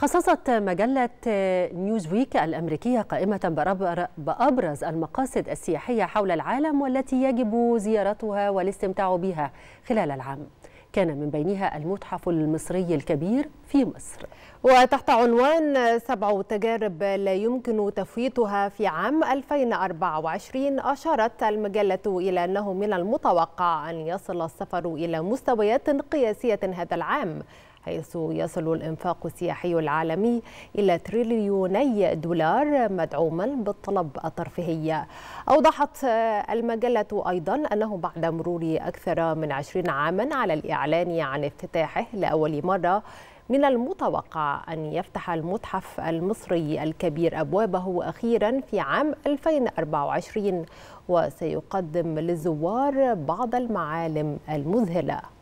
خصصت مجلة نيوزويك الأمريكية قائمة بأبرز المقاصد السياحية حول العالم والتي يجب زيارتها والاستمتاع بها خلال العام كان من بينها المتحف المصري الكبير في مصر وتحت عنوان سبع تجارب لا يمكن تفويتها في عام 2024 أشارت المجلة إلى أنه من المتوقع أن يصل السفر إلى مستويات قياسية هذا العام حيث يصل الإنفاق السياحي العالمي إلى تريليوني دولار مدعوما بالطلب الترفيهي أوضحت المجلة أيضا أنه بعد مرور أكثر من 20 عاما على الإعلان عن افتتاحه لأول مرة من المتوقع أن يفتح المتحف المصري الكبير أبوابه أخيرا في عام 2024 وسيقدم للزوار بعض المعالم المذهله